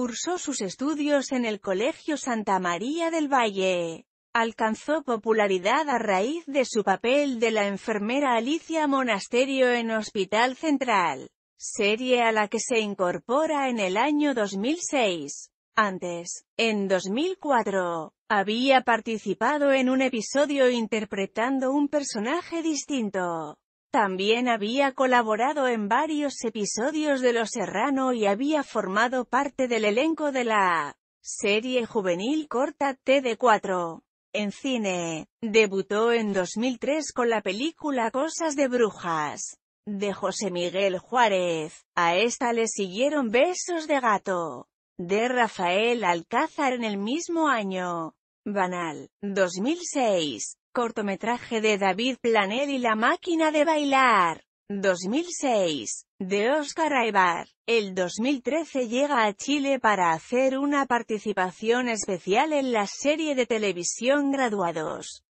Cursó sus estudios en el Colegio Santa María del Valle. Alcanzó popularidad a raíz de su papel de la enfermera Alicia Monasterio en Hospital Central, serie a la que se incorpora en el año 2006. Antes, en 2004, había participado en un episodio interpretando un personaje distinto. También había colaborado en varios episodios de Los Serrano y había formado parte del elenco de la serie juvenil corta TD4. En cine, debutó en 2003 con la película Cosas de Brujas, de José Miguel Juárez. A esta le siguieron Besos de Gato, de Rafael Alcázar en el mismo año. Banal, 2006, Cortometraje de David Planel y la máquina de bailar. 2006, de Oscar Aybar. El 2013 llega a Chile para hacer una participación especial en la serie de televisión Graduados.